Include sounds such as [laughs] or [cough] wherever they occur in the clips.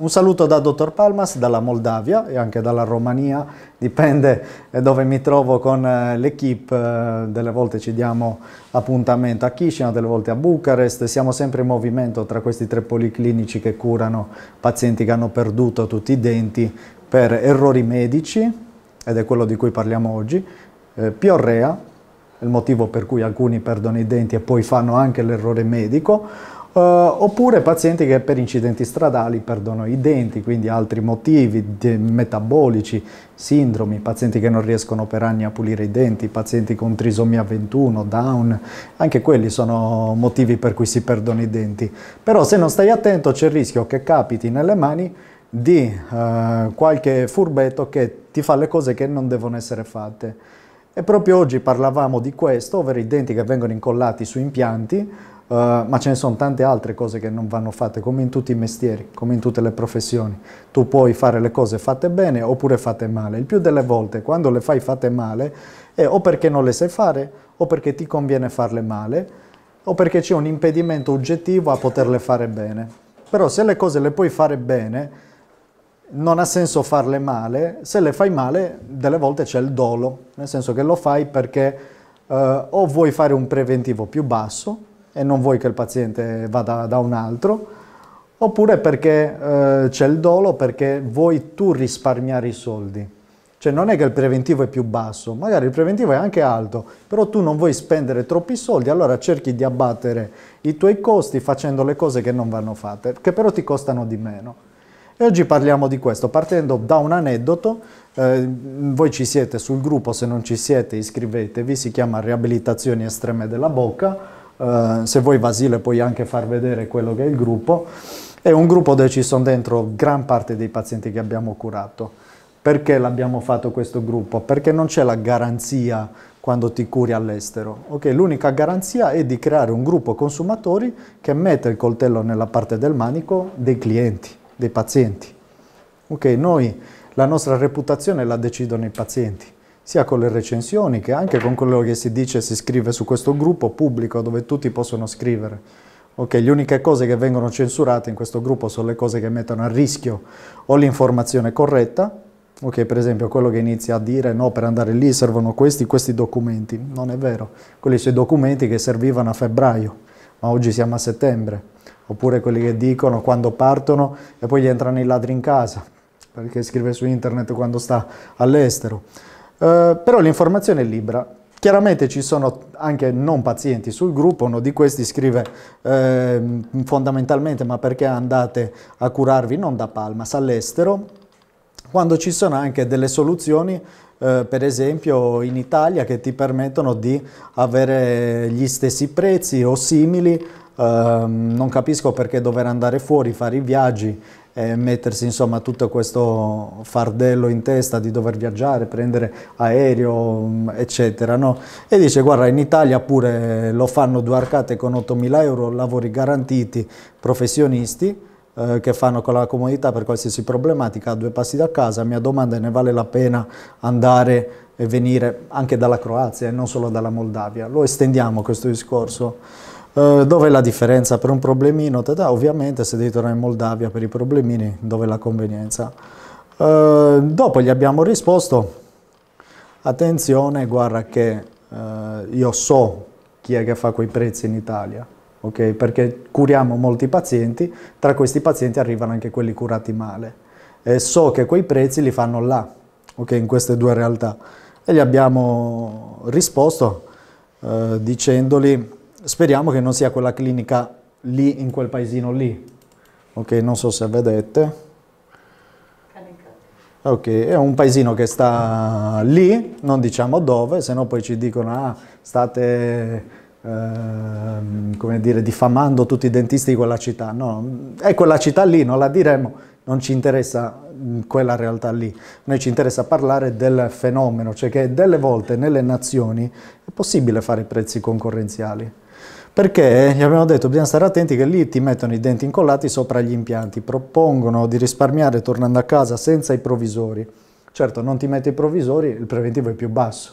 Un saluto da Dottor Palmas, dalla Moldavia e anche dalla Romania, dipende eh, dove mi trovo con eh, l'equipe, eh, delle volte ci diamo appuntamento a Chisinau, delle volte a Bucarest, siamo sempre in movimento tra questi tre policlinici che curano pazienti che hanno perduto tutti i denti per errori medici, ed è quello di cui parliamo oggi, piorrea, il motivo per cui alcuni perdono i denti e poi fanno anche l'errore medico, Uh, oppure pazienti che per incidenti stradali perdono i denti, quindi altri motivi metabolici, sindromi, pazienti che non riescono per anni a pulire i denti, pazienti con trisomia 21, down, anche quelli sono motivi per cui si perdono i denti. Però se non stai attento c'è il rischio che capiti nelle mani di uh, qualche furbetto che ti fa le cose che non devono essere fatte. E proprio oggi parlavamo di questo, ovvero i denti che vengono incollati su impianti, Uh, ma ce ne sono tante altre cose che non vanno fatte, come in tutti i mestieri, come in tutte le professioni. Tu puoi fare le cose fatte bene oppure fatte male. Il più delle volte, quando le fai fatte male, è o perché non le sai fare, o perché ti conviene farle male, o perché c'è un impedimento oggettivo a poterle fare bene. Però se le cose le puoi fare bene, non ha senso farle male. Se le fai male, delle volte c'è il dolo, nel senso che lo fai perché uh, o vuoi fare un preventivo più basso, e non vuoi che il paziente vada da un altro, oppure perché eh, c'è il dolo perché vuoi tu risparmiare i soldi. Cioè non è che il preventivo è più basso, magari il preventivo è anche alto, però tu non vuoi spendere troppi soldi, allora cerchi di abbattere i tuoi costi facendo le cose che non vanno fatte, che però ti costano di meno. E oggi parliamo di questo, partendo da un aneddoto, eh, voi ci siete sul gruppo, se non ci siete iscrivetevi, si chiama Riabilitazioni Estreme della Bocca, eh, se vuoi Vasile puoi anche far vedere quello che è il gruppo, è un gruppo dove ci sono dentro gran parte dei pazienti che abbiamo curato. Perché l'abbiamo fatto questo gruppo? Perché non c'è la garanzia quando ti curi all'estero. Okay, l'unica garanzia è di creare un gruppo consumatori che mette il coltello nella parte del manico dei clienti, dei pazienti. Okay, noi la nostra reputazione la decidono i pazienti sia con le recensioni che anche con quello che si dice e si scrive su questo gruppo pubblico dove tutti possono scrivere. Ok, le uniche cose che vengono censurate in questo gruppo sono le cose che mettono a rischio o l'informazione corretta, ok, per esempio quello che inizia a dire no, per andare lì servono questi, questi documenti, non è vero, quelli sono i documenti che servivano a febbraio, ma oggi siamo a settembre, oppure quelli che dicono quando partono e poi gli entrano i ladri in casa, perché scrive su internet quando sta all'estero. Eh, però l'informazione è libera. Chiaramente ci sono anche non pazienti sul gruppo, uno di questi scrive eh, fondamentalmente ma perché andate a curarvi non da Palmas all'estero, quando ci sono anche delle soluzioni Uh, per esempio in Italia che ti permettono di avere gli stessi prezzi o simili. Uh, non capisco perché dover andare fuori, fare i viaggi eh, mettersi insomma tutto questo fardello in testa di dover viaggiare, prendere aereo mm, eccetera no? e dice guarda in Italia pure lo fanno due arcate con 8.000 euro, lavori garantiti, professionisti eh, che fanno con la comunità per qualsiasi problematica, a due passi da casa, mia domanda è ne vale la pena andare e venire anche dalla Croazia e non solo dalla Moldavia, lo estendiamo questo discorso dove eh, dov'è la differenza per un problemino? Tata, ovviamente se devi tornare in Moldavia per i problemini, dov'è la convenienza? Eh, dopo gli abbiamo risposto, attenzione, guarda che eh, io so chi è che fa quei prezzi in Italia, okay? perché curiamo molti pazienti, tra questi pazienti arrivano anche quelli curati male e so che quei prezzi li fanno là, okay? in queste due realtà. E gli abbiamo risposto eh, dicendogli speriamo che non sia quella clinica lì in quel paesino lì ok non so se vedete ok è un paesino che sta lì non diciamo dove se no poi ci dicono ah state eh, come dire diffamando tutti i dentisti di quella città no è quella città lì non la diremo non ci interessa mm, quella realtà lì, noi ci interessa parlare del fenomeno, cioè che delle volte nelle nazioni è possibile fare prezzi concorrenziali perché gli abbiamo detto bisogna stare attenti che lì ti mettono i denti incollati sopra gli impianti, propongono di risparmiare tornando a casa senza i provvisori. Certo, non ti metti i provvisori, il preventivo è più basso.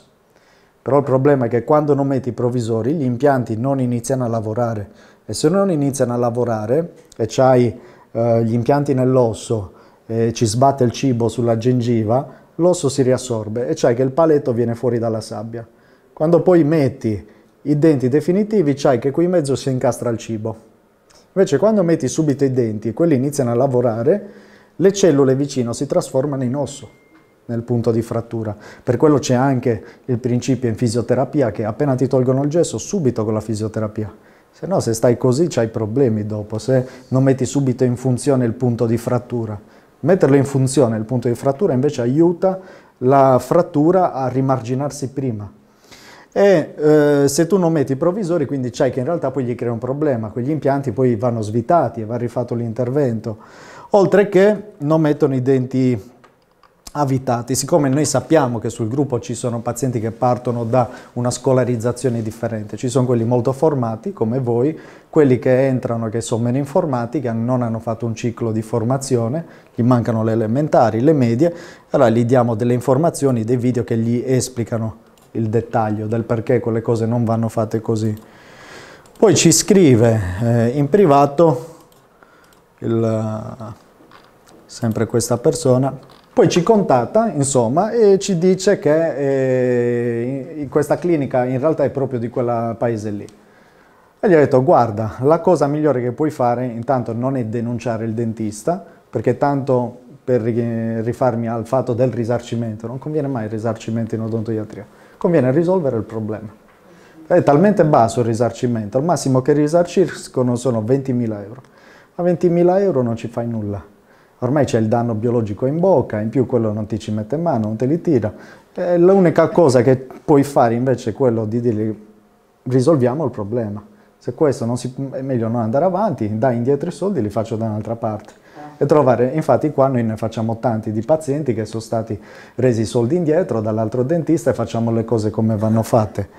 Però il problema è che quando non metti i provvisori gli impianti non iniziano a lavorare e se non iniziano a lavorare e c'hai eh, gli impianti nell'osso e ci sbatte il cibo sulla gengiva, l'osso si riassorbe e c'hai che il paletto viene fuori dalla sabbia. Quando poi metti i denti definitivi c'hai che qui in mezzo si incastra il cibo. Invece quando metti subito i denti e quelli iniziano a lavorare, le cellule vicino si trasformano in osso nel punto di frattura. Per quello c'è anche il principio in fisioterapia che appena ti tolgono il gesso, subito con la fisioterapia. Se no, se stai così, c'hai problemi dopo, se non metti subito in funzione il punto di frattura. Metterlo in funzione il punto di frattura invece aiuta la frattura a rimarginarsi prima e eh, se tu non metti i provvisori quindi c'è che in realtà poi gli crea un problema, quegli impianti poi vanno svitati e va rifatto l'intervento, oltre che non mettono i denti avvitati, siccome noi sappiamo che sul gruppo ci sono pazienti che partono da una scolarizzazione differente, ci sono quelli molto formati come voi, quelli che entrano che sono meno informati, che non hanno fatto un ciclo di formazione, gli mancano le elementari, le medie, allora gli diamo delle informazioni, dei video che gli esplicano il dettaglio del perché quelle cose non vanno fatte così. Poi ci scrive eh, in privato, il, sempre questa persona, poi ci contatta, insomma, e ci dice che eh, in, questa clinica in realtà è proprio di quel paese lì. E gli ho detto, guarda, la cosa migliore che puoi fare intanto non è denunciare il dentista, perché tanto per rifarmi al fatto del risarcimento, non conviene mai il risarcimento in odontoiatria conviene risolvere il problema. È talmente basso il risarcimento, al massimo che risarciscono sono 20.000 euro. A 20.000 euro non ci fai nulla. Ormai c'è il danno biologico in bocca, in più quello non ti ci mette in mano, non te li tira. L'unica cosa che puoi fare invece è quello di dirgli risolviamo il problema. Se questo non si, è meglio non andare avanti, dai indietro i soldi e li faccio da un'altra parte e trovare, infatti qua noi ne facciamo tanti di pazienti che sono stati resi soldi indietro dall'altro dentista e facciamo le cose come vanno fatte.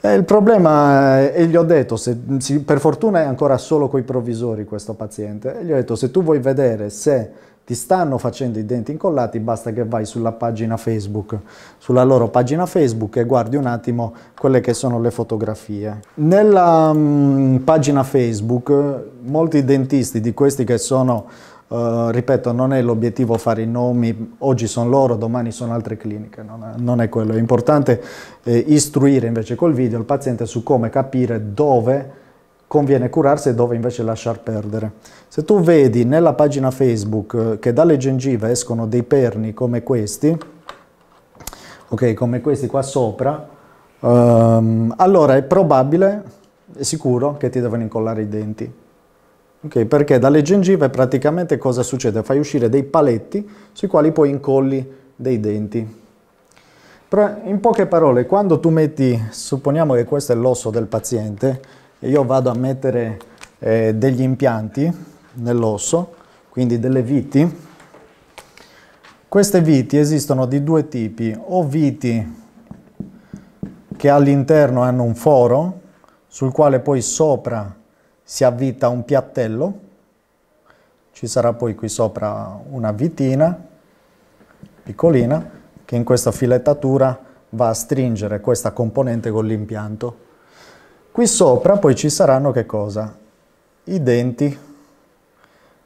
E il problema, eh, e gli ho detto, se, per fortuna è ancora solo coi provvisori questo paziente, e gli ho detto se tu vuoi vedere se ti stanno facendo i denti incollati, basta che vai sulla pagina Facebook, sulla loro pagina Facebook e guardi un attimo quelle che sono le fotografie. Nella mh, mm, pagina Facebook molti dentisti di questi che sono eh, ripeto, non è l'obiettivo fare i nomi, oggi sono loro, domani sono altre cliniche, non è, non è quello. È importante eh, istruire invece col video il paziente su come capire dove conviene curarsi e dove invece lasciar perdere. Se tu vedi nella pagina Facebook eh, che dalle gengive escono dei perni come questi, ok, come questi qua sopra, um, allora è probabile, è sicuro che ti devono incollare i denti. Okay, perché dalle gengive praticamente cosa succede? Fai uscire dei paletti sui quali poi incolli dei denti. Però in poche parole, quando tu metti, supponiamo che questo è l'osso del paziente, e io vado a mettere eh, degli impianti nell'osso, quindi delle viti, queste viti esistono di due tipi, o viti che all'interno hanno un foro, sul quale poi sopra si avvita un piattello, ci sarà poi qui sopra una vitina piccolina che in questa filettatura va a stringere questa componente con l'impianto. Qui sopra poi ci saranno che cosa? I denti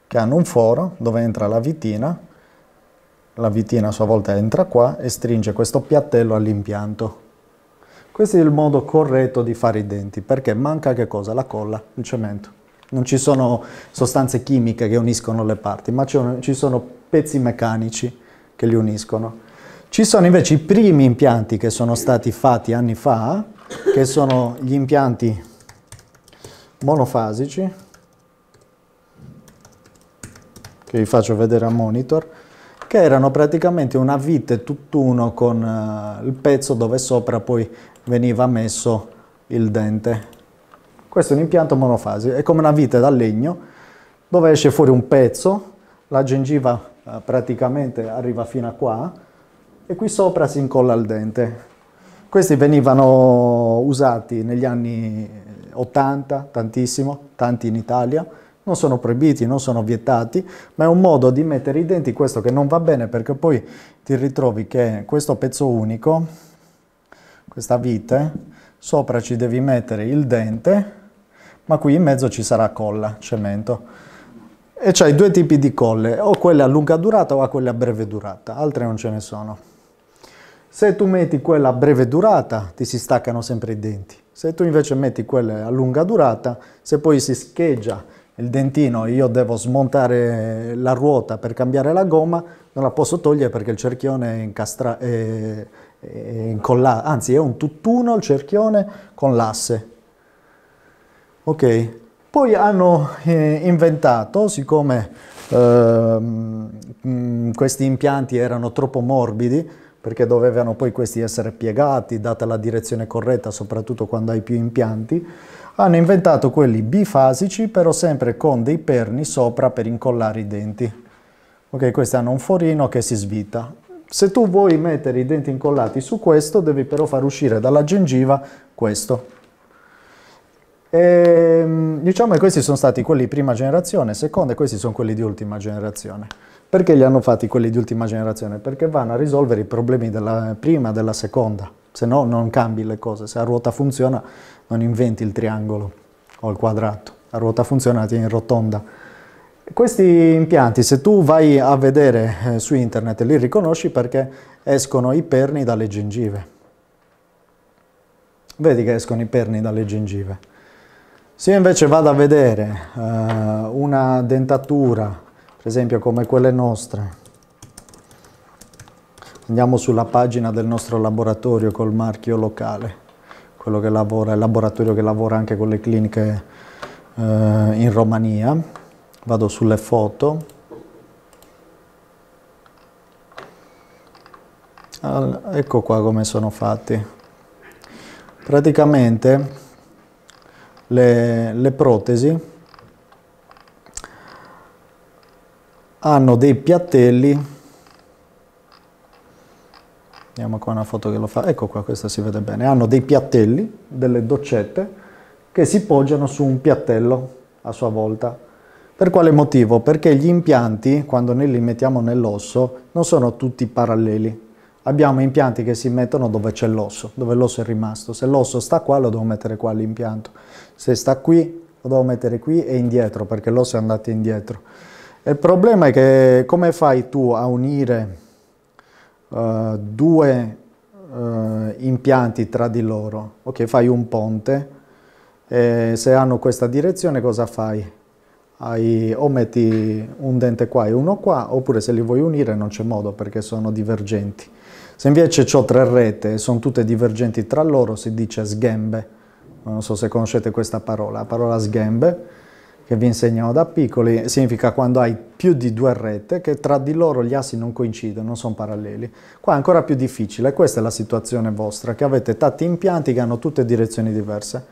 che hanno un foro dove entra la vitina, la vitina a sua volta entra qua e stringe questo piattello all'impianto. Questo è il modo corretto di fare i denti, perché manca che cosa? La colla, il cemento. Non ci sono sostanze chimiche che uniscono le parti, ma ci sono pezzi meccanici che li uniscono. Ci sono invece i primi impianti che sono stati fatti anni fa, che sono gli impianti monofasici, che vi faccio vedere a monitor, che erano praticamente una vite tutt'uno con uh, il pezzo dove sopra poi veniva messo il dente. Questo è un impianto monofasi, è come una vite da legno dove esce fuori un pezzo, la gengiva uh, praticamente arriva fino a qua e qui sopra si incolla il dente. Questi venivano usati negli anni 80 tantissimo, tanti in Italia, non sono proibiti, non sono vietati, ma è un modo di mettere i denti questo che non va bene perché poi ti ritrovi che questo pezzo unico, questa vite, sopra ci devi mettere il dente, ma qui in mezzo ci sarà colla, cemento. E c'hai due tipi di colle, o quelle a lunga durata o a quelle a breve durata, altre non ce ne sono. Se tu metti quella a breve durata, ti si staccano sempre i denti. Se tu invece metti quelle a lunga durata, se poi si scheggia il dentino io devo smontare la ruota per cambiare la gomma, non la posso togliere perché il cerchione è incastrato, è, è incollato, anzi è un tutt'uno il cerchione con l'asse. Ok, poi hanno eh, inventato, siccome eh, questi impianti erano troppo morbidi, perché dovevano poi questi essere piegati, data la direzione corretta, soprattutto quando hai più impianti, hanno inventato quelli bifasici però sempre con dei perni sopra per incollare i denti. Ok, questi hanno un forino che si svita. Se tu vuoi mettere i denti incollati su questo devi però far uscire dalla gengiva questo. E, ehm, diciamo che questi sono stati quelli di prima generazione, seconda e questi sono quelli di ultima generazione. Perché li hanno fatti quelli di ultima generazione? Perché vanno a risolvere i problemi della prima e della seconda, se no non cambi le cose, se la ruota funziona non inventi il triangolo o il quadrato, la ruota funziona in rotonda. Questi impianti, se tu vai a vedere eh, su internet, li riconosci perché escono i perni dalle gengive. Vedi che escono i perni dalle gengive. Se io invece vado a vedere eh, una dentatura, per esempio come quelle nostre, andiamo sulla pagina del nostro laboratorio col marchio locale, quello che lavora, il laboratorio che lavora anche con le cliniche eh, in Romania. Vado sulle foto. Allora, ecco qua come sono fatti. Praticamente le, le protesi hanno dei piattelli Vediamo qua una foto che lo fa. Ecco qua, questa si vede bene. Hanno dei piattelli, delle doccette, che si poggiano su un piattello a sua volta. Per quale motivo? Perché gli impianti, quando noi li mettiamo nell'osso, non sono tutti paralleli. Abbiamo impianti che si mettono dove c'è l'osso, dove l'osso è rimasto. Se l'osso sta qua, lo devo mettere qua l'impianto. Se sta qui, lo devo mettere qui e indietro, perché l'osso è andato indietro. Il problema è che come fai tu a unire eh, due uh, impianti tra di loro, ok, fai un ponte, e se hanno questa direzione cosa fai? Hai, o metti un dente qua e uno qua, oppure se li vuoi unire non c'è modo perché sono divergenti. Se invece ho tre rete e sono tutte divergenti tra loro si dice sghembe, non so se conoscete questa parola, la parola sghembe, che vi insegnano da piccoli, significa quando hai più di due rette che tra di loro gli assi non coincidono, non sono paralleli. Qua è ancora più difficile, questa è la situazione vostra, che avete tanti impianti che hanno tutte direzioni diverse.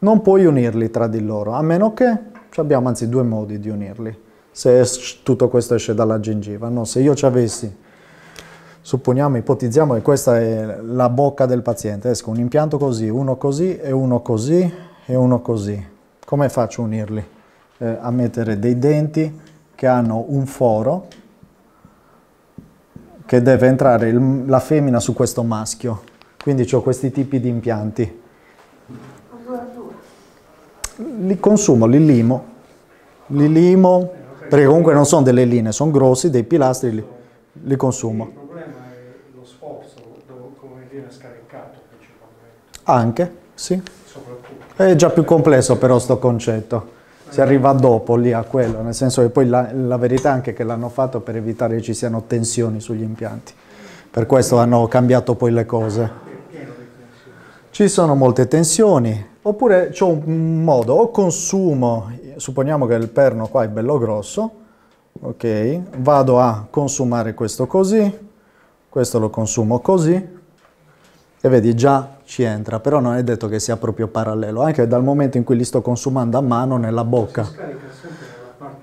Non puoi unirli tra di loro, a meno che abbiamo anzi due modi di unirli, se tutto questo esce dalla gengiva. No, se io ci avessi, supponiamo, ipotizziamo che questa è la bocca del paziente, esco un impianto così, uno così e uno così e uno così. Come faccio a unirli? eh, a mettere dei denti che hanno un foro che deve entrare il, la femmina su questo maschio. Quindi ho questi tipi di impianti. Li consumo, li limo, li limo, perché comunque non sono delle linee, sono grossi, dei pilastri, li, li consumo. Anche, sì. È già più complesso però sto concetto si arriva dopo lì a quello, nel senso che poi la, la verità è anche che l'hanno fatto per evitare che ci siano tensioni sugli impianti, per questo hanno cambiato poi le cose. Ci sono molte tensioni, oppure c'è un modo, o consumo, supponiamo che il perno qua è bello grosso, ok, vado a consumare questo così, questo lo consumo così, e vedi già ci entra, però non è detto che sia proprio parallelo, anche dal momento in cui li sto consumando a mano nella bocca.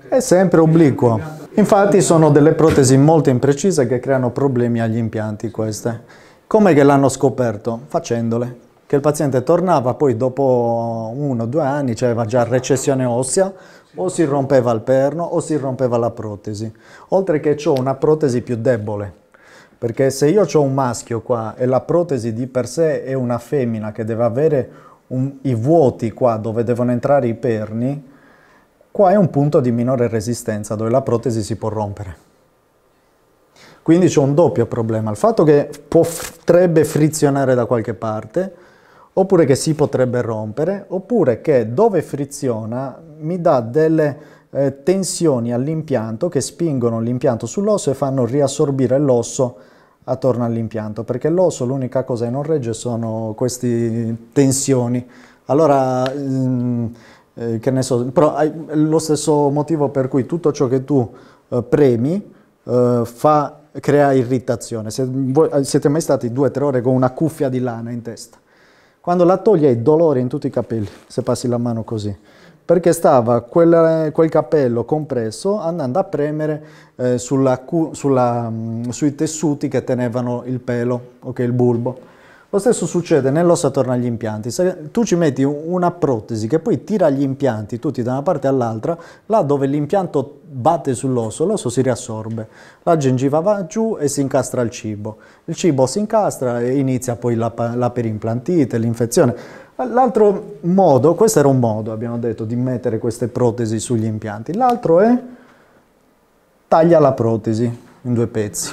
È sempre obliquo. Infatti sono delle protesi molto imprecise che creano problemi agli impianti queste. Come che l'hanno scoperto? Facendole. Che il paziente tornava, poi dopo uno o due anni c'era già recessione ossea, o si rompeva il perno o si rompeva la protesi. Oltre che ciò una protesi più debole. Perché se io ho un maschio qua e la protesi di per sé è una femmina che deve avere un, i vuoti qua dove devono entrare i perni, qua è un punto di minore resistenza dove la protesi si può rompere. Quindi c'è un doppio problema, il fatto che potrebbe frizionare da qualche parte, oppure che si potrebbe rompere, oppure che dove friziona mi dà delle eh, tensioni all'impianto che spingono l'impianto sull'osso e fanno riassorbire l'osso attorno all'impianto, perché l'osso l'unica cosa che non regge sono queste tensioni. Allora, ehm, eh, che ne so, però hai lo stesso motivo per cui tutto ciò che tu eh, premi eh, fa, crea irritazione. Se voi, eh, siete mai stati due o tre ore con una cuffia di lana in testa, quando la togli hai dolore in tutti i capelli, se passi la mano così perché stava quel, quel cappello compresso andando a premere eh, sulla, sulla, mm, sui tessuti che tenevano il pelo, ok, il bulbo. Lo stesso succede nell'osso attorno agli impianti. Se tu ci metti una protesi che poi tira gli impianti tutti da una parte all'altra, là dove l'impianto batte sull'osso, l'osso si riassorbe. La gengiva va giù e si incastra il cibo. Il cibo si incastra e inizia poi la, la periimplantite, l'infezione. L'altro modo, questo era un modo, abbiamo detto, di mettere queste protesi sugli impianti. L'altro è taglia la protesi in due pezzi,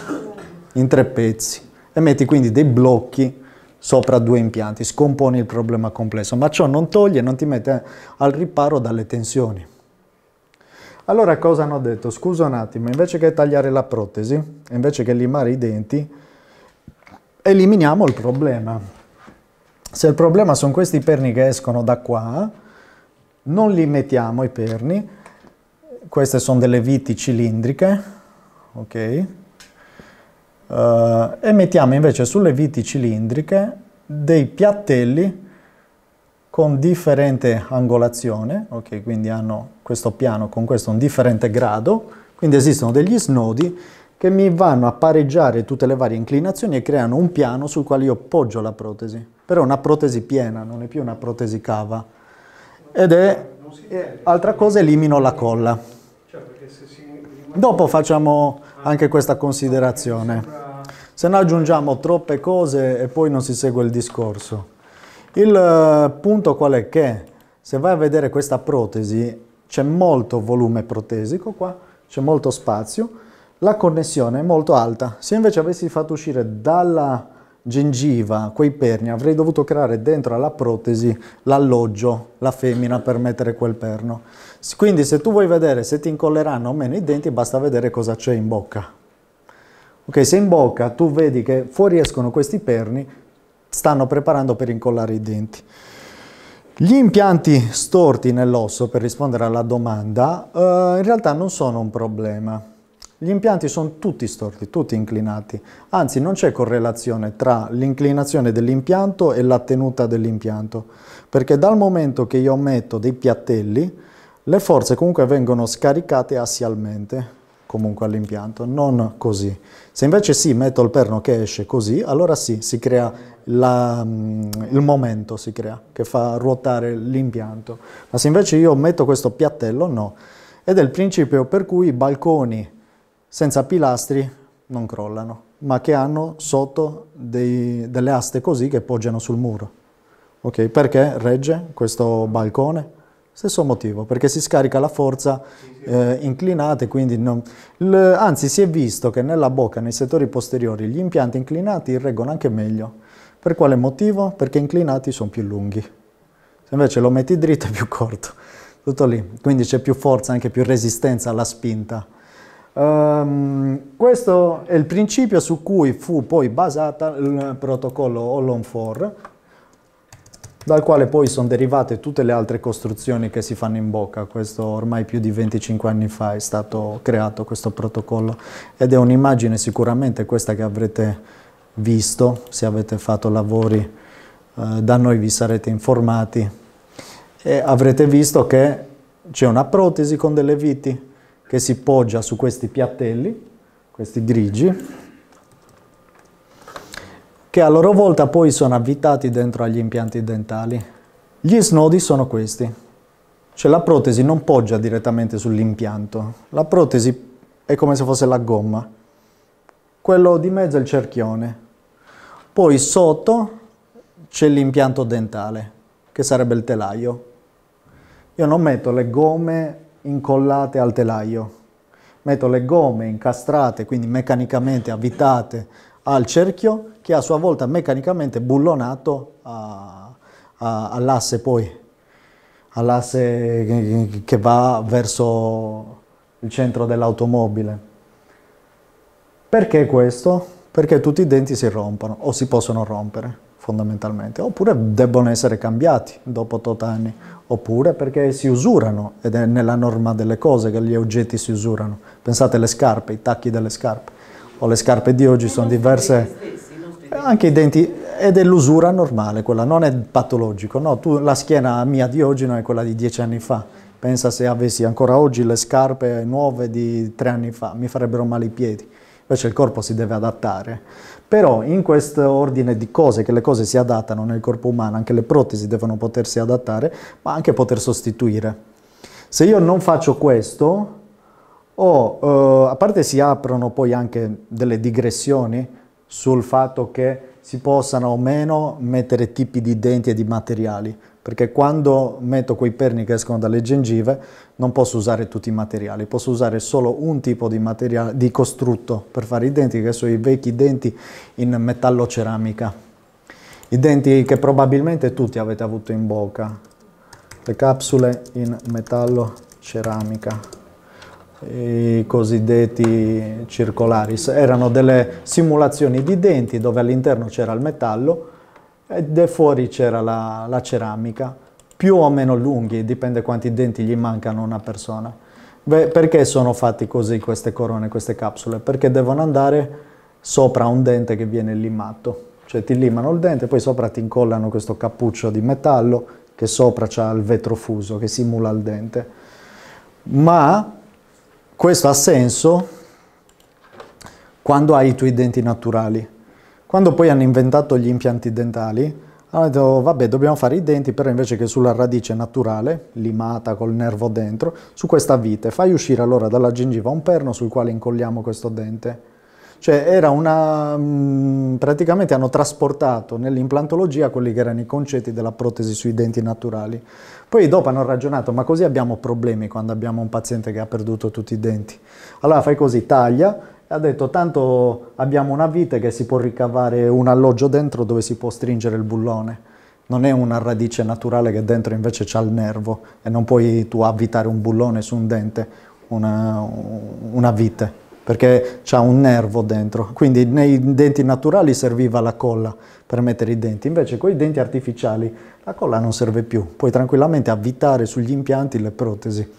in tre pezzi, e metti quindi dei blocchi sopra due impianti, scomponi il problema complesso, ma ciò non toglie, non ti mette al riparo dalle tensioni. Allora cosa hanno detto? Scusa un attimo, invece che tagliare la protesi, invece che limare i denti, eliminiamo il problema se il problema sono questi perni che escono da qua, non li mettiamo i perni, queste sono delle viti cilindriche, ok? Uh, e mettiamo invece sulle viti cilindriche dei piattelli con differente angolazione, ok? Quindi hanno questo piano con questo un differente grado, quindi esistono degli snodi che mi vanno a pareggiare tutte le varie inclinazioni e creano un piano sul quale io poggio la protesi. Però è una protesi piena, non è più una protesi cava. Ed è, altra cosa, elimino la colla. Dopo facciamo anche questa considerazione. Se no aggiungiamo troppe cose e poi non si segue il discorso. Il eh, punto qual è? Che se vai a vedere questa protesi c'è molto volume protesico qua, c'è molto spazio, la connessione è molto alta. Se invece avessi fatto uscire dalla gengiva quei perni, avrei dovuto creare dentro alla protesi l'alloggio, la femmina per mettere quel perno. Quindi se tu vuoi vedere se ti incolleranno o meno i denti, basta vedere cosa c'è in bocca. Ok, se in bocca tu vedi che fuoriescono questi perni, stanno preparando per incollare i denti. Gli impianti storti nell'osso, per rispondere alla domanda, eh, in realtà non sono un problema gli impianti sono tutti storti, tutti inclinati, anzi non c'è correlazione tra l'inclinazione dell'impianto e la tenuta dell'impianto, perché dal momento che io metto dei piattelli, le forze comunque vengono scaricate assialmente comunque all'impianto, non così. Se invece sì, metto il perno che esce così, allora sì, si crea la, mm, il momento si crea, che fa ruotare l'impianto. Ma se invece io metto questo piattello, no. Ed è il principio per cui i balconi senza pilastri non crollano, ma che hanno sotto dei, delle aste così che poggiano sul muro. Okay, perché regge questo balcone? Stesso motivo, perché si scarica la forza eh, inclinata quindi non... L... anzi si è visto che nella bocca, nei settori posteriori, gli impianti inclinati reggono anche meglio. Per quale motivo? Perché inclinati sono più lunghi. Se invece lo metti dritto è più corto, tutto lì. Quindi c'è più forza, anche più resistenza alla spinta. Um, questo è il principio su cui fu poi basata il protocollo Ollon 4, dal quale poi sono derivate tutte le altre costruzioni che si fanno in bocca. Questo ormai più di 25 anni fa è stato creato questo protocollo ed è un'immagine sicuramente questa che avrete visto, se avete fatto lavori eh, da noi vi sarete informati e avrete visto che c'è una protesi con delle viti, che si poggia su questi piattelli, questi grigi, che a loro volta poi sono avvitati dentro agli impianti dentali. Gli snodi sono questi, cioè la protesi non poggia direttamente sull'impianto, la protesi è come se fosse la gomma, quello di mezzo è il cerchione, poi sotto c'è l'impianto dentale, che sarebbe il telaio. Io non metto le gomme incollate al telaio. Metto le gomme incastrate, quindi meccanicamente avvitate al cerchio, che a sua volta meccanicamente bullonato all'asse poi, all'asse che va verso il centro dell'automobile. Perché questo? Perché tutti i denti si rompono o si possono rompere fondamentalmente, oppure debbono essere cambiati dopo tot anni oppure perché si usurano ed è nella norma delle cose che gli oggetti si usurano. Pensate alle scarpe, i tacchi delle scarpe o le scarpe di oggi sono diverse, eh, anche i denti ed è l'usura normale, quella non è patologico, no, tu, la schiena mia di oggi non è quella di dieci anni fa, pensa se avessi ancora oggi le scarpe nuove di tre anni fa, mi farebbero male i piedi, invece il corpo si deve adattare. Però in questo ordine di cose, che le cose si adattano nel corpo umano, anche le protesi devono potersi adattare, ma anche poter sostituire. Se io non faccio questo, o oh, eh, a parte si aprono poi anche delle digressioni sul fatto che si possano o meno mettere tipi di denti e di materiali, perché quando metto quei perni che escono dalle gengive non posso usare tutti i materiali, posso usare solo un tipo di, di costrutto per fare i denti, che sono i vecchi denti in metallo-ceramica. I denti che probabilmente tutti avete avuto in bocca, le capsule in metallo-ceramica i cosiddetti circolari, erano delle simulazioni di denti dove all'interno c'era il metallo e fuori c'era la, la ceramica, più o meno lunghi, dipende quanti denti gli mancano a una persona. Beh, perché sono fatti così queste corone, queste capsule? Perché devono andare sopra un dente che viene limato. Cioè ti limano il dente, poi sopra ti incollano questo cappuccio di metallo che sopra c'ha il vetro fuso che simula il dente. Ma questo ha senso quando hai i tuoi denti naturali. Quando poi hanno inventato gli impianti dentali, hanno detto vabbè dobbiamo fare i denti, però invece che sulla radice naturale, limata col nervo dentro, su questa vite, fai uscire allora dalla gengiva un perno sul quale incolliamo questo dente cioè era una... Mm, praticamente hanno trasportato nell'implantologia quelli che erano i concetti della protesi sui denti naturali. Poi dopo hanno ragionato, ma così abbiamo problemi quando abbiamo un paziente che ha perduto tutti i denti. Allora fai così, taglia, ha detto tanto abbiamo una vite che si può ricavare un alloggio dentro dove si può stringere il bullone non è una radice naturale che dentro invece c'ha il nervo e non puoi tu avvitare un bullone su un dente, una, una vite perché c'ha un nervo dentro. Quindi nei denti naturali serviva la colla per mettere i denti, invece con i denti artificiali la colla non serve più, puoi tranquillamente avvitare sugli impianti le protesi.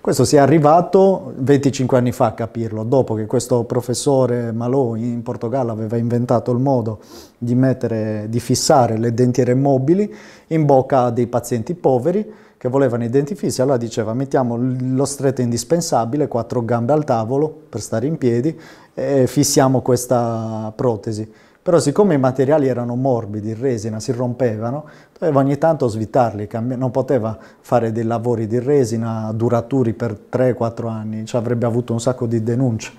Questo si è arrivato 25 anni fa a capirlo, dopo che questo professore Malò in Portogallo aveva inventato il modo di, mettere, di fissare le dentiere mobili in bocca dei pazienti poveri, che volevano i denti allora diceva mettiamo lo stretto indispensabile, quattro gambe al tavolo per stare in piedi e fissiamo questa protesi. Però siccome i materiali erano morbidi, in resina, si rompevano, doveva ogni tanto svitarli, non poteva fare dei lavori di resina duraturi per 3-4 anni, cioè avrebbe avuto un sacco di denunce.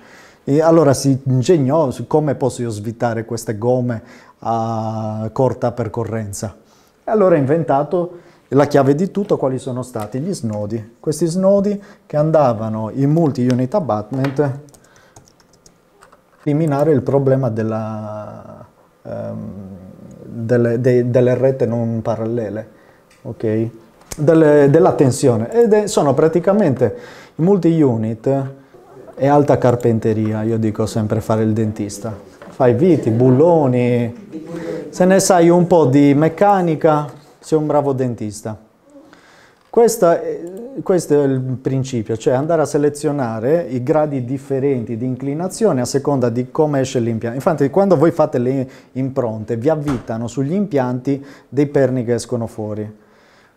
E allora si ingegnò su come posso io svitare queste gomme a corta percorrenza. E allora ha inventato e la chiave di tutto quali sono stati? Gli snodi. Questi snodi che andavano in multi-unit abutment eliminare il problema della, um, delle, de, delle, rete non parallele, okay? delle, della tensione. Ed è, sono praticamente i multi-unit e alta carpenteria, io dico sempre fare il dentista. Fai viti, bulloni, se ne sai un po' di meccanica, sei un bravo dentista. Questa, eh, questo è il principio, cioè andare a selezionare i gradi differenti di inclinazione a seconda di come esce l'impianto. Infatti quando voi fate le impronte vi avvitano sugli impianti dei perni che escono fuori.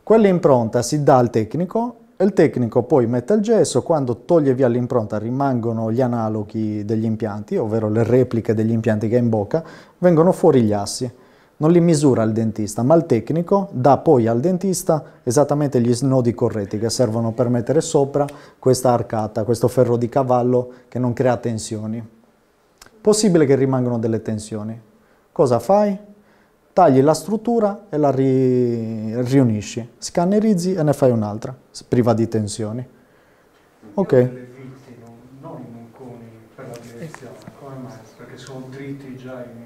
Quell'impronta si dà al tecnico e il tecnico poi mette il gesso, quando toglie via l'impronta rimangono gli analoghi degli impianti, ovvero le repliche degli impianti che ha in bocca, vengono fuori gli assi non li misura il dentista, ma il tecnico dà poi al dentista esattamente gli snodi corretti che servono per mettere sopra questa arcata, questo ferro di cavallo che non crea tensioni. Possibile che rimangano delle tensioni. Cosa fai? Tagli la struttura e la ri... riunisci, scannerizzi e ne fai un'altra, priva di tensioni. Ok. Diciamo non in un per la direzione, come mai? Perché sono dritti già in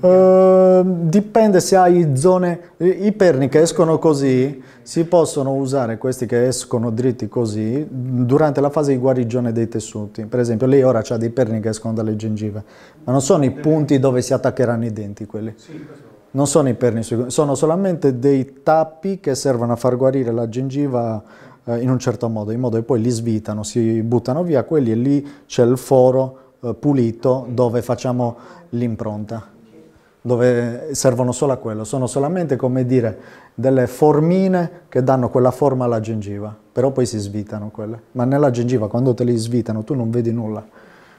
Uh, dipende se hai zone, i perni che escono così, si possono usare questi che escono dritti così durante la fase di guarigione dei tessuti. Per esempio lei ora ha dei perni che escono dalle gengive, ma non sono i punti dove si attaccheranno i denti quelli. Non sono i perni, sono solamente dei tappi che servono a far guarire la gengiva eh, in un certo modo, in modo che poi li svitano, si buttano via quelli e lì c'è il foro eh, pulito dove facciamo l'impronta dove servono solo a quello, sono solamente come dire delle formine che danno quella forma alla gengiva, però poi si svitano quelle, ma nella gengiva quando te li svitano tu non vedi nulla,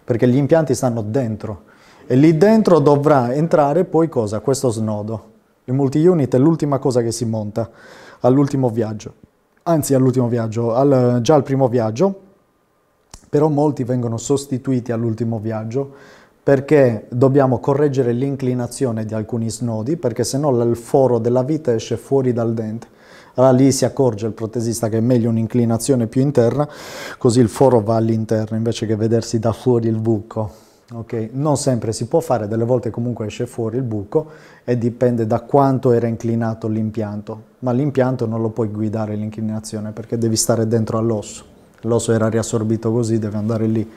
perché gli impianti stanno dentro e lì dentro dovrà entrare poi cosa? Questo snodo. Il multi-unit è l'ultima cosa che si monta all'ultimo viaggio, anzi all'ultimo viaggio, al, già al primo viaggio, però molti vengono sostituiti all'ultimo viaggio perché dobbiamo correggere l'inclinazione di alcuni snodi, perché se no il foro della vita esce fuori dal dente. Allora lì si accorge il protesista che è meglio un'inclinazione più interna, così il foro va all'interno invece che vedersi da fuori il buco. Okay. Non sempre si può fare, delle volte comunque esce fuori il buco e dipende da quanto era inclinato l'impianto, ma l'impianto non lo puoi guidare l'inclinazione perché devi stare dentro all'osso. L'osso era riassorbito così, deve andare lì.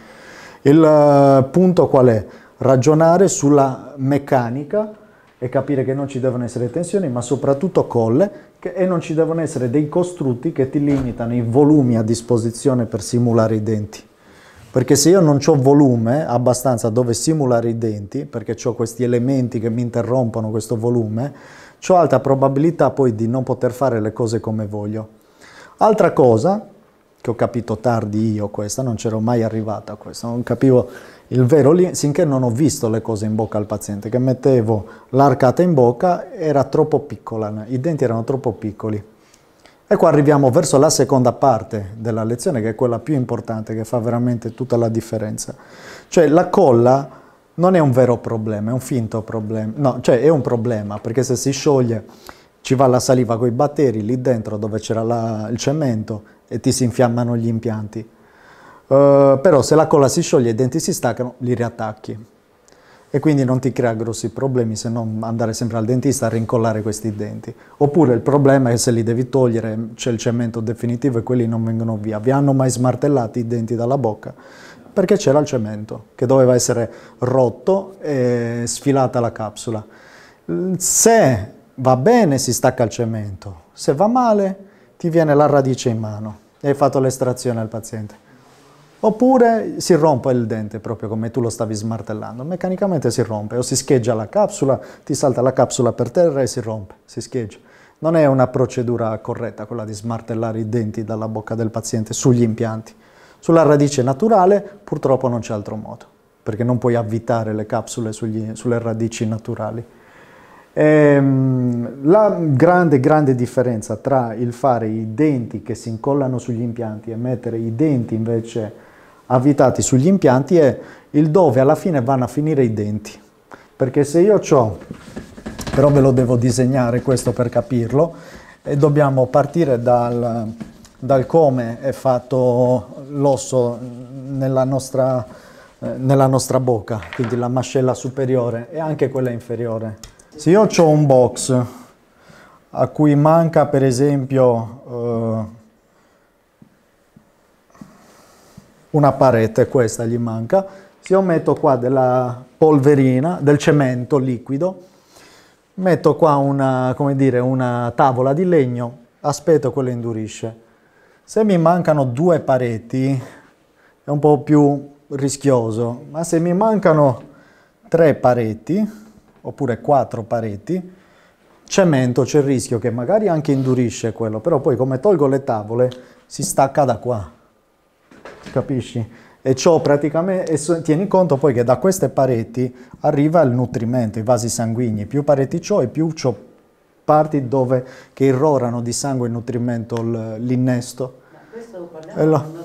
Il eh, punto qual è? Ragionare sulla meccanica e capire che non ci devono essere tensioni, ma soprattutto colle, che, e non ci devono essere dei costrutti che ti limitano i volumi a disposizione per simulare i denti. Perché se io non ho volume abbastanza dove simulare i denti, perché ho questi elementi che mi interrompono questo volume, ho alta probabilità poi di non poter fare le cose come voglio. Altra cosa che ho capito tardi io questa, non c'ero mai arrivato a questo, non capivo il vero lì, finché non ho visto le cose in bocca al paziente, che mettevo l'arcata in bocca, era troppo piccola, i denti erano troppo piccoli. E qua arriviamo verso la seconda parte della lezione, che è quella più importante, che fa veramente tutta la differenza. Cioè la colla non è un vero problema, è un finto problema, no, cioè è un problema, perché se si scioglie ci va la saliva con i batteri lì dentro dove c'era il cemento e ti si infiammano gli impianti. Uh, però se la colla si scioglie e i denti si staccano, li riattacchi. E quindi non ti crea grossi problemi se non andare sempre al dentista a rincollare questi denti. Oppure il problema è che se li devi togliere c'è il cemento definitivo e quelli non vengono via. Vi hanno mai smartellati i denti dalla bocca? Perché c'era il cemento che doveva essere rotto e sfilata la capsula. Se va bene si stacca il cemento, se va male ti viene la radice in mano e hai fatto l'estrazione al paziente. Oppure si rompe il dente proprio come tu lo stavi smartellando, meccanicamente si rompe o si scheggia la capsula, ti salta la capsula per terra e si rompe, si scheggia. Non è una procedura corretta quella di smartellare i denti dalla bocca del paziente sugli impianti. Sulla radice naturale purtroppo non c'è altro modo, perché non puoi avvitare le capsule sugli, sulle radici naturali. Ehm, la grande, grande differenza tra il fare i denti che si incollano sugli impianti e mettere i denti invece avvitati sugli impianti è il dove alla fine vanno a finire i denti. Perché se io ho, però ve lo devo disegnare questo per capirlo, e dobbiamo partire dal, dal come è fatto l'osso nella nostra, eh, nella nostra bocca, quindi la mascella superiore e anche quella inferiore. Se io ho un box a cui manca per esempio eh, una parete, questa gli manca, se io metto qua della polverina, del cemento liquido, metto qua una, dire, una tavola di legno, aspetto che quella indurisce. Se mi mancano due pareti è un po' più rischioso, ma se mi mancano tre pareti, oppure quattro pareti, cemento c'è il rischio che magari anche indurisce quello, però poi come tolgo le tavole si stacca da qua, capisci? E ciò praticamente, e tieni conto poi che da queste pareti arriva il nutrimento, i vasi sanguigni, più pareti ciò e più ciò parti dove che irrorano di sangue e nutrimento l'innesto. Ma questo parliamo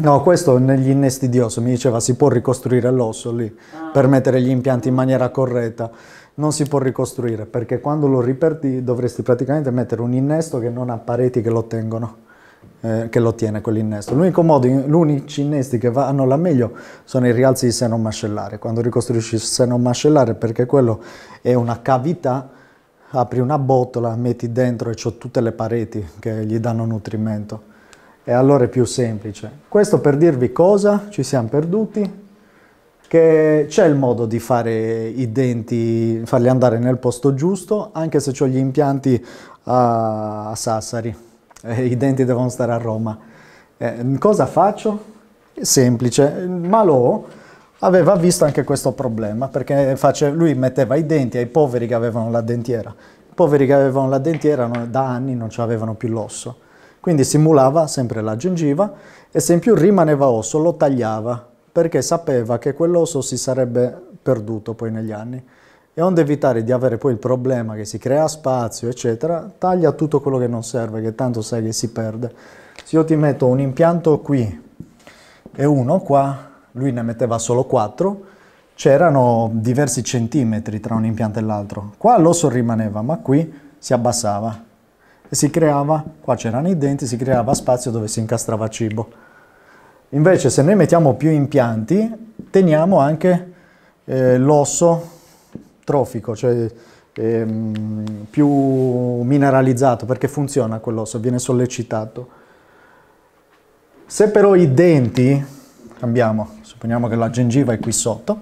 No, questo negli innesti di osso, mi diceva si può ricostruire l'osso lì ah. per mettere gli impianti in maniera corretta. Non si può ricostruire perché quando lo riperdi dovresti praticamente mettere un innesto che non ha pareti che lo tengono, eh, che lo tiene quell'innesto. L'unico modo, l'unici innesti che vanno la meglio sono i rialzi di seno mascellare. Quando ricostruisci il seno mascellare perché quello è una cavità, apri una botola, metti dentro e ho tutte le pareti che gli danno nutrimento e allora è più semplice. Questo per dirvi cosa ci siamo perduti, che c'è il modo di fare i denti, farli andare nel posto giusto, anche se ho gli impianti a, Sassari, e i denti devono stare a Roma. Eh, cosa faccio? È semplice, Malò aveva visto anche questo problema, perché face, lui metteva i denti ai poveri che avevano la dentiera, i poveri che avevano la dentiera da anni non avevano più l'osso quindi simulava sempre la gengiva e se in più rimaneva osso lo tagliava perché sapeva che quell'osso si sarebbe perduto poi negli anni. E onde evitare di avere poi il problema che si crea spazio, eccetera, taglia tutto quello che non serve, che tanto sai che si perde. Se io ti metto un impianto qui e uno qua, lui ne metteva solo quattro, c'erano diversi centimetri tra un impianto e l'altro. Qua l'osso rimaneva, ma qui si abbassava e si creava, qua c'erano i denti, si creava spazio dove si incastrava cibo. Invece se noi mettiamo più impianti, teniamo anche eh, l'osso trofico, cioè ehm, più mineralizzato, perché funziona quell'osso, viene sollecitato. Se però i denti, cambiamo, supponiamo che la gengiva è qui sotto,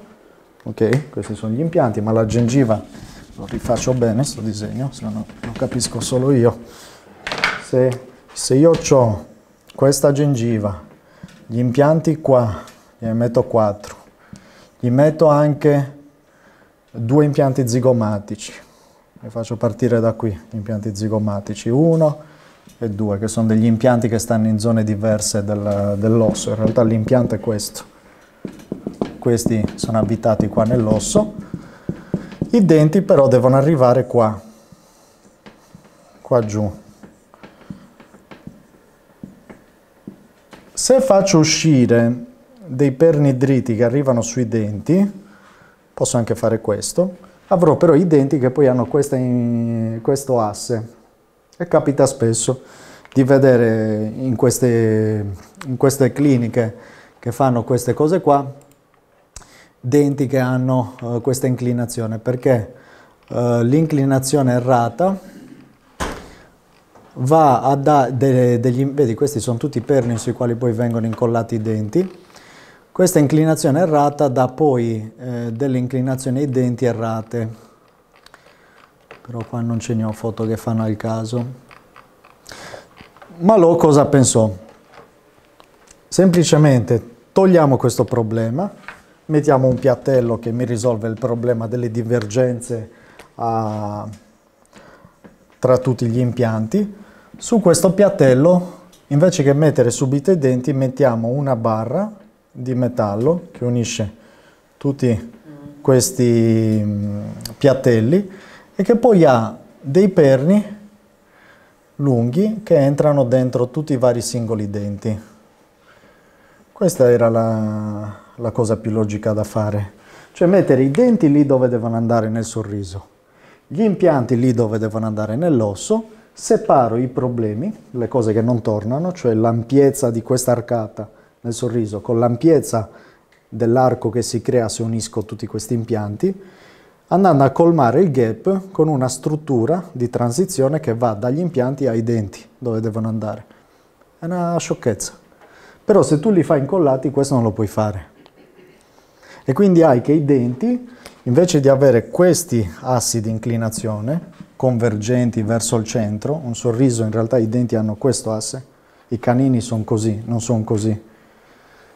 ok, questi sono gli impianti, ma la gengiva lo rifaccio bene sto disegno, se no lo capisco solo io. Se, se io ho questa gengiva, gli impianti qua, ne metto 4, gli metto anche due impianti zigomatici, ne faccio partire da qui, gli impianti zigomatici, uno e due, che sono degli impianti che stanno in zone diverse del, dell'osso, in realtà l'impianto è questo, questi sono abitati qua nell'osso, i denti però devono arrivare qua, qua giù. Se faccio uscire dei pernidriti che arrivano sui denti, posso anche fare questo, avrò però i denti che poi hanno in, questo asse. E capita spesso di vedere in queste, in queste cliniche che fanno queste cose qua, denti che hanno uh, questa inclinazione perché uh, l'inclinazione errata va a dare degli vedi questi sono tutti i perni sui quali poi vengono incollati i denti questa inclinazione errata dà poi eh, delle inclinazioni ai denti errate però qua non ce ne ho foto che fanno al caso ma lo cosa pensò semplicemente togliamo questo problema mettiamo un piattello che mi risolve il problema delle divergenze a, ah, tra tutti gli impianti. Su questo piattello, invece che mettere subito i denti, mettiamo una barra di metallo che unisce tutti questi mm, piattelli e che poi ha dei perni lunghi che entrano dentro tutti i vari singoli denti. Questa era la, la cosa più logica da fare. Cioè mettere i denti lì dove devono andare nel sorriso, gli impianti lì dove devono andare nell'osso, separo i problemi, le cose che non tornano, cioè l'ampiezza di questa arcata nel sorriso con l'ampiezza dell'arco che si crea se unisco tutti questi impianti, andando a colmare il gap con una struttura di transizione che va dagli impianti ai denti, dove devono andare. È una sciocchezza. Però se tu li fai incollati questo non lo puoi fare e quindi hai che i denti, invece di avere questi assi di inclinazione convergenti verso il centro, un sorriso in realtà i denti hanno questo asse, i canini sono così, non sono così.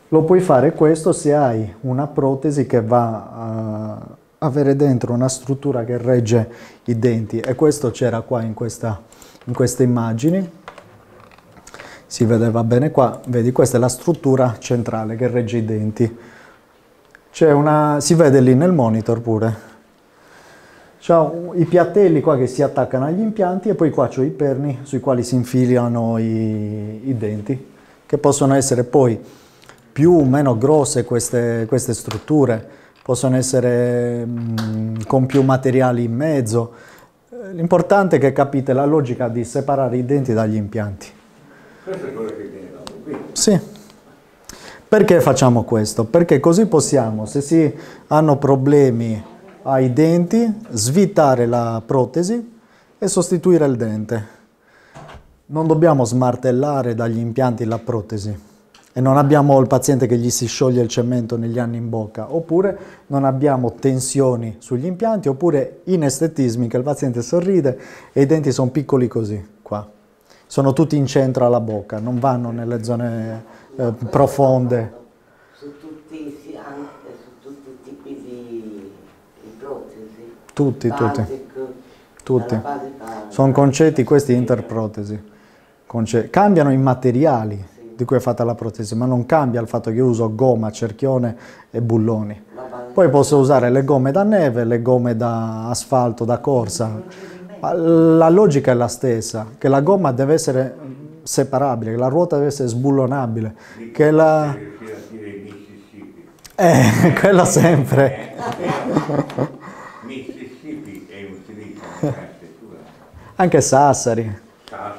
Lo puoi fare questo se hai una protesi che va a avere dentro una struttura che regge i denti e questo c'era qua in, questa, in queste immagini si vedeva bene qua, vedi questa è la struttura centrale che regge i denti. C'è una... si vede lì nel monitor pure. C'ho i piattelli qua che si attaccano agli impianti e poi qua c'ho i perni sui quali si infiliano i, i denti, che possono essere poi più o meno grosse queste, queste strutture, possono essere mh, con più materiali in mezzo. L'importante è che capite la logica di separare i denti dagli impianti. Questo è quello che viene dato qui. Sì. Perché facciamo questo? Perché così possiamo, se si hanno problemi ai denti, svitare la protesi e sostituire il dente. Non dobbiamo smartellare dagli impianti la protesi e non abbiamo il paziente che gli si scioglie il cemento negli anni in bocca, oppure non abbiamo tensioni sugli impianti, oppure inestetismi che il paziente sorride e i denti sono piccoli così, qua. Sono tutti in centro alla bocca, non vanno nelle zone eh, profonde. Su tutti, sì, anche, su tutti i tipi di, di protesi. Tutti, Basic, tutti. tutti. Sono concetti questi interprotesi. Conce cambiano i materiali sì. di cui è fatta la protesi, ma non cambia il fatto che io uso gomma, cerchione e bulloni. Poi posso usare le gomme da neve, le gomme da asfalto, da corsa. la logica è la stessa, che la gomma deve essere separabile, che la ruota deve essere sbullonabile, che la... Dire Eh, [laughs] quella sempre. Mississippi è un [laughs] Anche Sassari,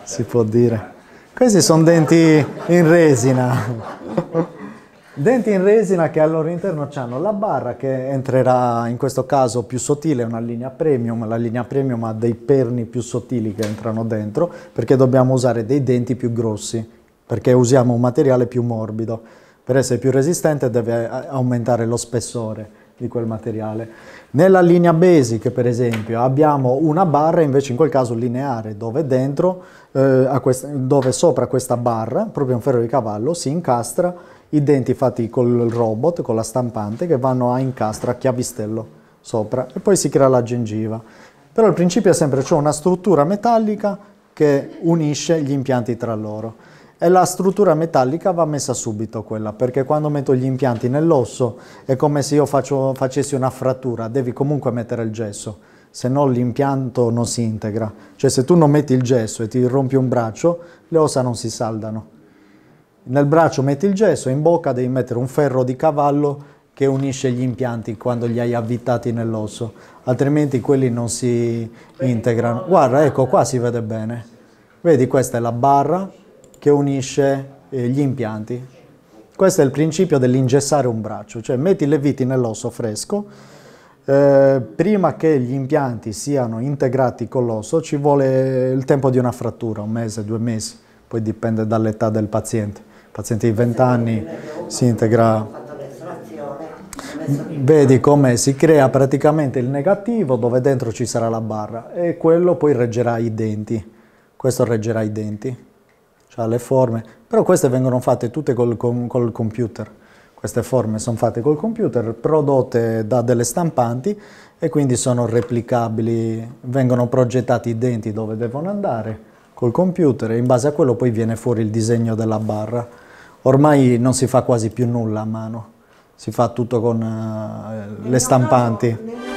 si può dire. Questi sono denti in resina. [laughs] Denti in resina che al loro interno hanno la barra che entrerà in questo caso più sottile, una linea premium, la linea premium ha dei perni più sottili che entrano dentro perché dobbiamo usare dei denti più grossi, perché usiamo un materiale più morbido. Per essere più resistente deve eh, aumentare lo spessore di quel materiale. Nella linea basic per esempio abbiamo una barra invece in quel caso lineare dove, dentro, eh, questa, dove sopra questa barra, proprio un ferro di cavallo, si incastra i denti fatti col robot, con la stampante, che vanno a incastra a chiavistello sopra e poi si crea la gengiva. Però il principio è sempre, c'è cioè una struttura metallica che unisce gli impianti tra loro e la struttura metallica va messa subito quella, perché quando metto gli impianti nell'osso è come se io faccio, facessi una frattura, devi comunque mettere il gesso, se no l'impianto non si integra. Cioè se tu non metti il gesso e ti rompi un braccio, le ossa non si saldano. Nel braccio metti il gesso, in bocca devi mettere un ferro di cavallo che unisce gli impianti quando li hai avvitati nell'osso, altrimenti quelli non si integrano. Guarda, ecco qua si vede bene. Vedi, questa è la barra che unisce eh, gli impianti. Questo è il principio dell'ingessare un braccio, cioè metti le viti nell'osso fresco, eh, prima che gli impianti siano integrati con l'osso ci vuole il tempo di una frattura, un mese, due mesi, poi dipende dall'età del paziente paziente di 20 anni si integra vedi come si crea praticamente il negativo dove dentro ci sarà la barra e quello poi reggerà i denti questo reggerà i denti cioè le forme però queste vengono fatte tutte col, col, col computer queste forme sono fatte col computer prodotte da delle stampanti e quindi sono replicabili vengono progettati i denti dove devono andare col computer e in base a quello poi viene fuori il disegno della barra Ormai non si fa quasi più nulla a mano, si fa tutto con uh, le eh, stampanti.